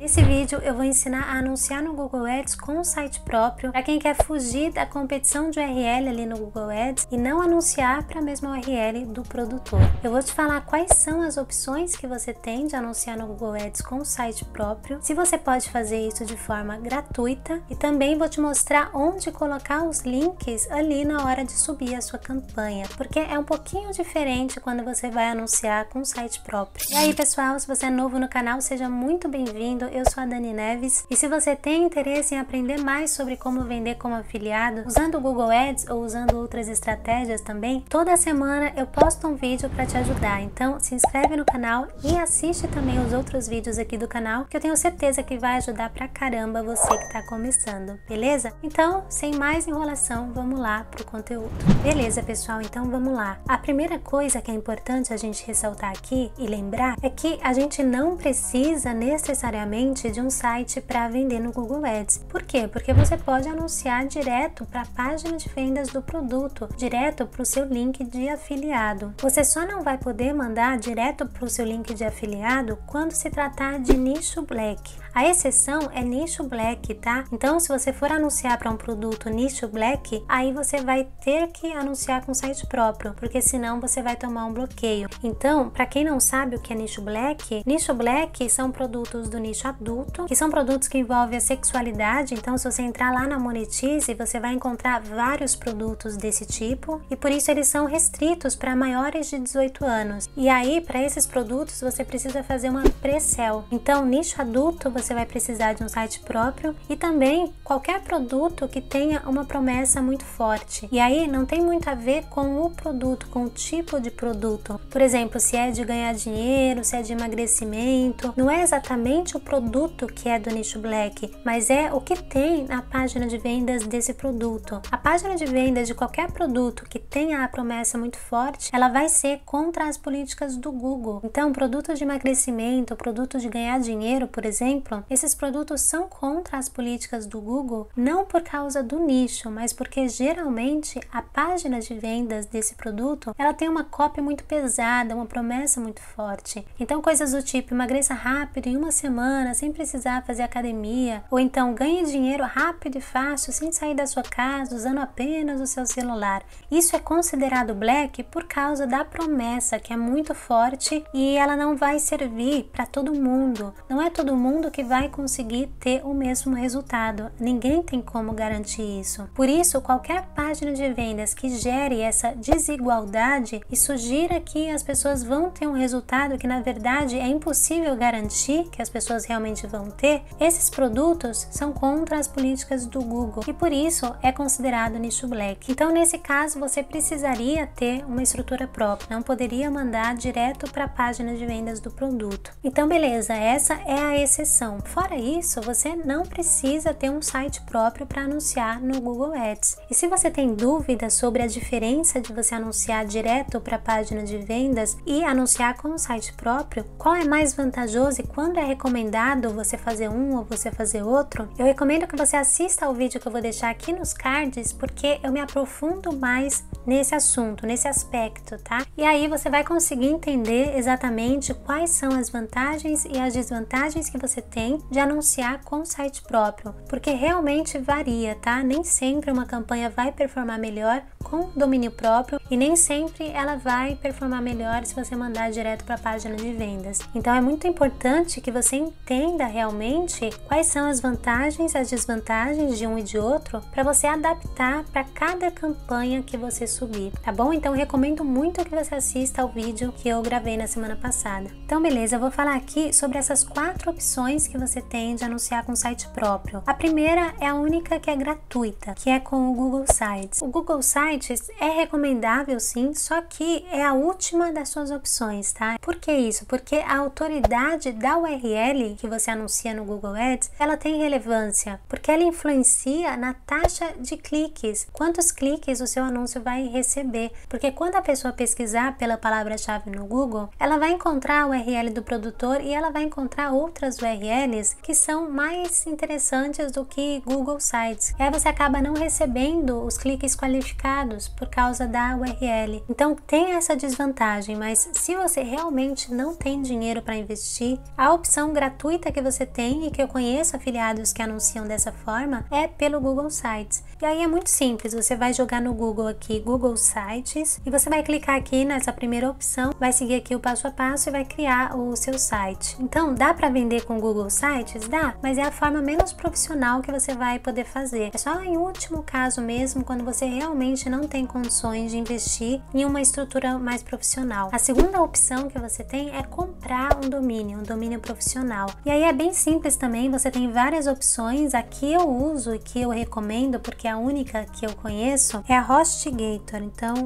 Nesse vídeo eu vou ensinar a anunciar no Google Ads com um site próprio para quem quer fugir da competição de URL ali no Google Ads e não anunciar para a mesma URL do produtor. Eu vou te falar quais são as opções que você tem de anunciar no Google Ads com um site próprio, se você pode fazer isso de forma gratuita e também vou te mostrar onde colocar os links ali na hora de subir a sua campanha, porque é um pouquinho diferente quando você vai anunciar com um site próprio. E aí pessoal, se você é novo no canal, seja muito bem-vindo eu sou a Dani Neves e se você tem interesse em aprender mais sobre como vender como afiliado usando o Google Ads ou usando outras estratégias também, toda semana eu posto um vídeo para te ajudar. Então se inscreve no canal e assiste também os outros vídeos aqui do canal que eu tenho certeza que vai ajudar pra caramba você que está começando, beleza? Então, sem mais enrolação, vamos lá pro conteúdo. Beleza, pessoal? Então vamos lá. A primeira coisa que é importante a gente ressaltar aqui e lembrar é que a gente não precisa necessariamente diretamente de um site para vender no Google Ads. Por quê? Porque você pode anunciar direto para a página de vendas do produto, direto para o seu link de afiliado. Você só não vai poder mandar direto para o seu link de afiliado quando se tratar de nicho black. A exceção é nicho black, tá? Então, se você for anunciar para um produto nicho black, aí você vai ter que anunciar com site próprio, porque senão você vai tomar um bloqueio. Então, para quem não sabe o que é nicho black, nicho black são produtos do nicho adulto, que são produtos que envolvem a sexualidade. Então, se você entrar lá na Monetize, você vai encontrar vários produtos desse tipo e por isso eles são restritos para maiores de 18 anos. E aí, para esses produtos, você precisa fazer uma pré-sell. Então, nicho adulto, você vai precisar de um site próprio e também qualquer produto que tenha uma promessa muito forte. E aí, não tem muito a ver com o produto, com o tipo de produto. Por exemplo, se é de ganhar dinheiro, se é de emagrecimento, não é exatamente o produto que é do nicho black, mas é o que tem na página de vendas desse produto. A página de vendas de qualquer produto que tenha a promessa muito forte, ela vai ser contra as políticas do Google. Então, produtos de emagrecimento, produtos de ganhar dinheiro, por exemplo, esses produtos são contra as políticas do Google, não por causa do nicho, mas porque geralmente a página de vendas desse produto, ela tem uma cópia muito pesada, uma promessa muito forte. Então, coisas do tipo emagreça rápido em uma semana semana sem precisar fazer academia, ou então ganhe dinheiro rápido e fácil sem sair da sua casa usando apenas o seu celular. Isso é considerado black por causa da promessa que é muito forte e ela não vai servir para todo mundo. Não é todo mundo que vai conseguir ter o mesmo resultado. Ninguém tem como garantir isso. Por isso, qualquer página de vendas que gere essa desigualdade e sugira que as pessoas vão ter um resultado que na verdade é impossível garantir que as pessoas realmente vão ter, esses produtos são contra as políticas do Google e por isso é considerado nicho black. Então, nesse caso, você precisaria ter uma estrutura própria, não poderia mandar direto para a página de vendas do produto. Então, beleza, essa é a exceção. Fora isso, você não precisa ter um site próprio para anunciar no Google Ads. E se você tem dúvidas sobre a diferença de você anunciar direto para a página de vendas e anunciar com um site próprio, qual é mais vantajoso e quando é recomendado você fazer um ou você fazer outro, eu recomendo que você assista ao vídeo que eu vou deixar aqui nos cards, porque eu me aprofundo mais nesse assunto, nesse aspecto, tá? E aí você vai conseguir entender exatamente quais são as vantagens e as desvantagens que você tem de anunciar com site próprio, porque realmente varia, tá? Nem sempre uma campanha vai performar melhor com domínio próprio e nem sempre ela vai performar melhor se você mandar direto para a página de vendas. Então é muito importante que você entenda realmente quais são as vantagens, as desvantagens de um e de outro para você adaptar para cada campanha que você subir, tá bom? Então recomendo muito que você assista ao vídeo que eu gravei na semana passada. Então beleza, eu vou falar aqui sobre essas quatro opções que você tem de anunciar com site próprio. A primeira é a única que é gratuita, que é com o Google Sites. O Google Sites é recomendável sim, só que é a última das suas opções, tá? Por que isso? Porque a autoridade da URL que você anuncia no Google Ads, ela tem relevância, porque ela influencia na taxa de cliques, quantos cliques o seu anúncio vai receber. Porque quando a pessoa pesquisar pela palavra-chave no Google, ela vai encontrar a URL do produtor e ela vai encontrar outras URLs que são mais interessantes do que Google Sites. E aí você acaba não recebendo os cliques qualificados dados por causa da URL. Então tem essa desvantagem, mas se você realmente não tem dinheiro para investir, a opção gratuita que você tem e que eu conheço afiliados que anunciam dessa forma é pelo Google Sites. E aí é muito simples, você vai jogar no Google aqui Google Sites e você vai clicar aqui nessa primeira opção, vai seguir aqui o passo a passo e vai criar o seu site. Então dá para vender com Google Sites? Dá, mas é a forma menos profissional que você vai poder fazer. É só em último caso mesmo, quando você realmente não não tem condições de investir em uma estrutura mais profissional. A segunda opção que você tem é comprar um domínio, um domínio profissional. E aí é bem simples também, você tem várias opções. Aqui eu uso e que eu recomendo, porque é a única que eu conheço é a HostGator. Então,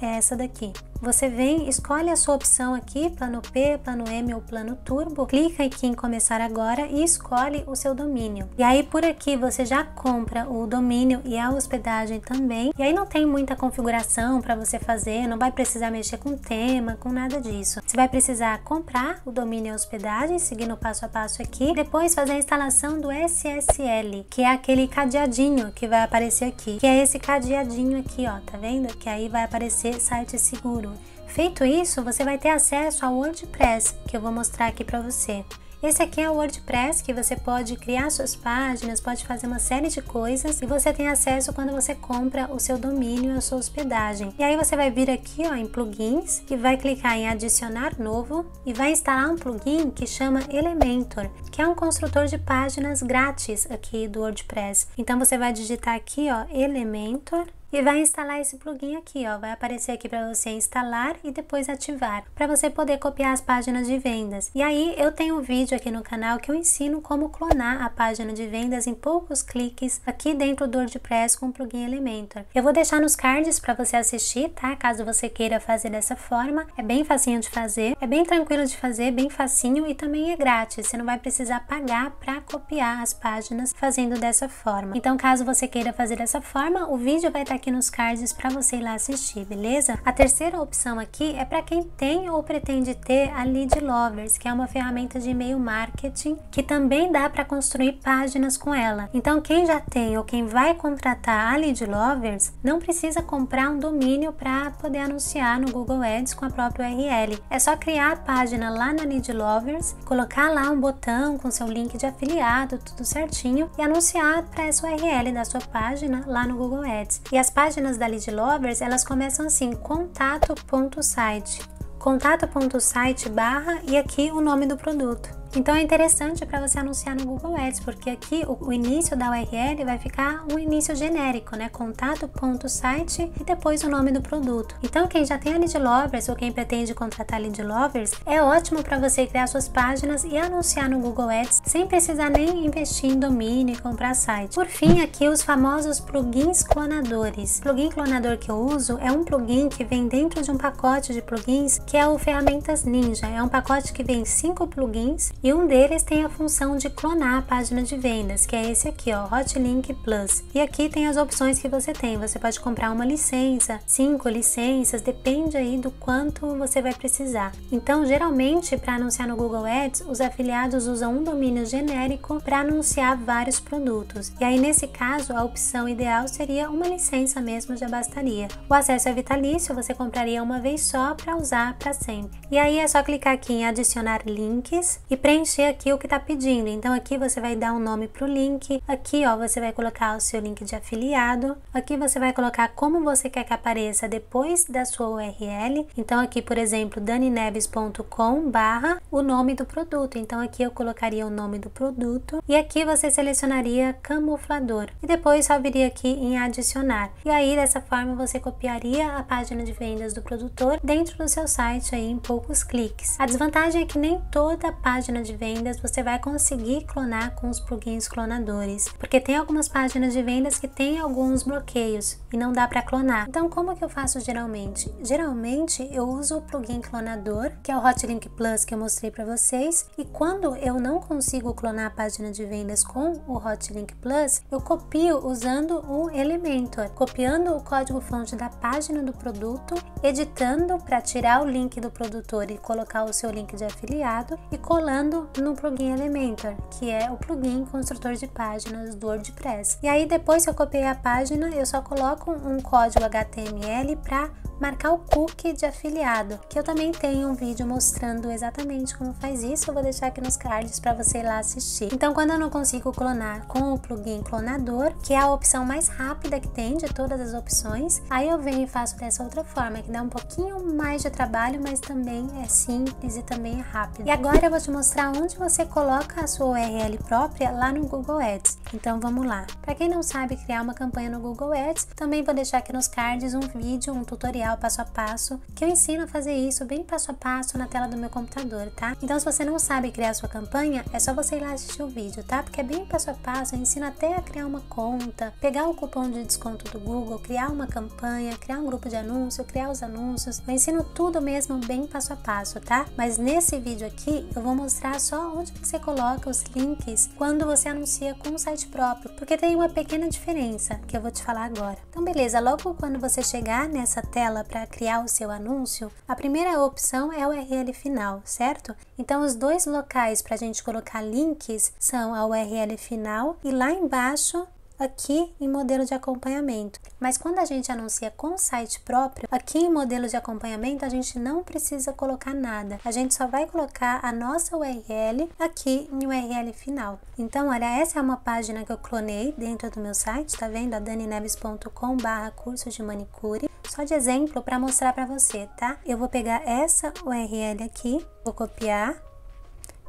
é essa daqui. Você vem, escolhe a sua opção aqui, plano P, plano M ou plano Turbo, clica aqui em começar agora e escolhe o seu domínio. E aí por aqui você já compra o domínio e a hospedagem também. E aí não tem muita configuração para você fazer, não vai precisar mexer com tema, com nada disso. Você vai precisar comprar o domínio e a hospedagem, seguindo passo a passo aqui, depois fazer a instalação do SSL, que é aquele cadeadinho que vai aparecer aqui, que é esse cadeadinho aqui, ó, tá vendo? Que aí vai aparecer site seguro. Feito isso, você vai ter acesso ao WordPress, que eu vou mostrar aqui para você. Esse aqui é o WordPress que você pode criar suas páginas, pode fazer uma série de coisas e você tem acesso quando você compra o seu domínio, a sua hospedagem. E aí você vai vir aqui ó, em plugins e vai clicar em adicionar novo e vai instalar um plugin que chama Elementor, que é um construtor de páginas grátis aqui do WordPress. Então você vai digitar aqui ó, Elementor e vai instalar esse plugin aqui, ó, vai aparecer aqui para você instalar e depois ativar, para você poder copiar as páginas de vendas. E aí eu tenho um vídeo aqui no canal que eu ensino como clonar a página de vendas em poucos cliques aqui dentro do WordPress com o plugin Elementor. Eu vou deixar nos cards para você assistir, tá? Caso você queira fazer dessa forma, é bem facinho de fazer, é bem tranquilo de fazer, bem facinho e também é grátis, você não vai precisar pagar para copiar as páginas fazendo dessa forma. Então, caso você queira fazer dessa forma, o vídeo vai estar tá aqui nos cards para você ir lá assistir, beleza? A terceira opção aqui é para quem tem ou pretende ter a Lead Lovers, que é uma ferramenta de e-mail marketing que também dá para construir páginas com ela. Então, quem já tem ou quem vai contratar a Lead Lovers não precisa comprar um domínio para poder anunciar no Google Ads com a própria URL. É só criar a página lá na Lead Lovers, colocar lá um botão com seu link de afiliado, tudo certinho e anunciar para essa URL da sua página lá no Google Ads. E as páginas da Lead Lovers, elas começam assim, contato.site, contato.site barra e aqui o nome do produto. Então é interessante para você anunciar no Google Ads, porque aqui o, o, início da URL vai ficar um início genérico, né? Contato.site e depois o nome do produto. Então quem já tem lead lovers ou quem pretende contratar lead lovers, é ótimo para você criar suas páginas e anunciar no Google Ads sem precisar nem investir em domínio e comprar site. Por fim, aqui os famosos plugins clonadores. O plugin clonador que eu uso é um plugin que vem dentro de um pacote de plugins que é o Ferramentas Ninja. É um pacote que vem cinco plugins e um deles tem a função de clonar a página de vendas, que é esse aqui, ó, Hotlink Plus. E aqui tem as opções que você tem. Você pode comprar uma licença, cinco licenças, depende aí do quanto você vai precisar. Então, geralmente, para anunciar no Google Ads, os afiliados usam um domínio genérico para anunciar vários produtos. E aí, nesse caso, a opção ideal seria uma licença mesmo, já bastaria. O acesso é vitalício, você compraria uma vez só para usar para sempre. E aí é só clicar aqui em adicionar links e preencher preencher aqui o que está pedindo. Então aqui você vai dar um nome para o link, aqui ó, você vai colocar o seu link de afiliado, aqui você vai colocar como você quer que apareça depois da sua URL. Então aqui, por exemplo, danineves.com barra o nome do produto. Então aqui eu colocaria o nome do produto e aqui você selecionaria camuflador e depois só viria aqui em adicionar. E aí dessa forma você copiaria a página de vendas do produtor dentro do seu site aí em poucos cliques. A desvantagem é que nem toda página de vendas você vai conseguir clonar com os plugins clonadores, porque tem algumas páginas de vendas que tem alguns bloqueios e não dá para clonar. Então como que eu faço geralmente? Geralmente eu uso o plugin clonador, que é o Hotlink Plus que eu mostrei para vocês, e quando eu não consigo clonar a página de vendas com o Hotlink Plus, eu copio usando o Elementor, copiando o código-fonte da página do produto, editando para tirar o link do produtor e colocar o seu link de afiliado e colando no plugin Elementor, que é o plugin construtor de páginas do WordPress. E aí depois que eu copiei a página, eu só coloco um código HTML para marcar o cookie de afiliado, que eu também tenho um vídeo mostrando exatamente como faz isso, eu vou deixar aqui nos cards para você ir lá assistir. Então, quando eu não consigo clonar com o plugin clonador, que é a opção mais rápida que tem de todas as opções, aí eu venho e faço dessa outra forma, que dá um pouquinho mais de trabalho, mas também é simples e também é rápido. E agora eu vou te mostrar mostrar onde você coloca a sua URL própria lá no Google Ads. Então vamos lá. Para quem não sabe criar uma campanha no Google Ads, também vou deixar aqui nos cards um vídeo, um tutorial passo a passo que eu ensino a fazer isso bem passo a passo na tela do meu computador, tá? Então se você não sabe criar sua campanha, é só você ir lá assistir o vídeo, tá? Porque é bem passo a passo, eu ensino até a criar uma conta, pegar o cupom de desconto do Google, criar uma campanha, criar um grupo de anúncio, criar os anúncios. Eu ensino tudo mesmo bem passo a passo, tá? Mas nesse vídeo aqui eu vou mostrar mostrar só onde você coloca os links quando você anuncia com o site próprio, porque tem uma pequena diferença que eu vou te falar agora. Então, beleza, logo quando você chegar nessa tela para criar o seu anúncio, a primeira opção é o URL final, certo? Então, os dois locais para a gente colocar links são a URL final e lá embaixo aqui em modelo de acompanhamento. Mas quando a gente anuncia com site próprio, aqui em modelo de acompanhamento a gente não precisa colocar nada. A gente só vai colocar a nossa URL aqui em URL final. Então, olha, essa é uma página que eu clonei dentro do meu site, tá vendo? A danineves.com barra curso de manicure. Só de exemplo para mostrar para você, tá? Eu vou pegar essa URL aqui, vou copiar,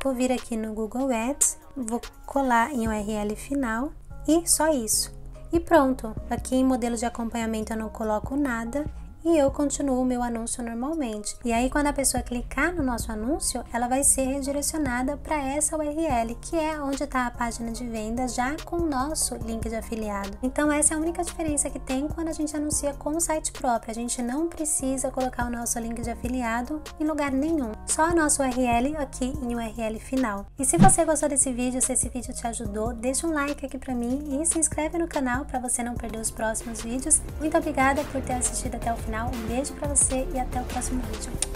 vou vir aqui no Google Ads, vou colar em URL final e só isso. E pronto, aqui em modelo de acompanhamento eu não coloco nada e eu continuo o meu anúncio normalmente. E aí, quando a pessoa clicar no nosso anúncio, ela vai ser redirecionada para essa URL, que é onde está a página de venda já com o nosso link de afiliado. Então, essa é a única diferença que tem quando a gente anuncia com o site próprio. A gente não precisa colocar o nosso link de afiliado em lugar nenhum só a nossa URL aqui em URL final. E se você gostou desse vídeo, se esse vídeo te ajudou, deixa um like aqui para mim e se inscreve no canal para você não perder os próximos vídeos. Muito obrigada por ter assistido até o final, um beijo para você e até o próximo vídeo.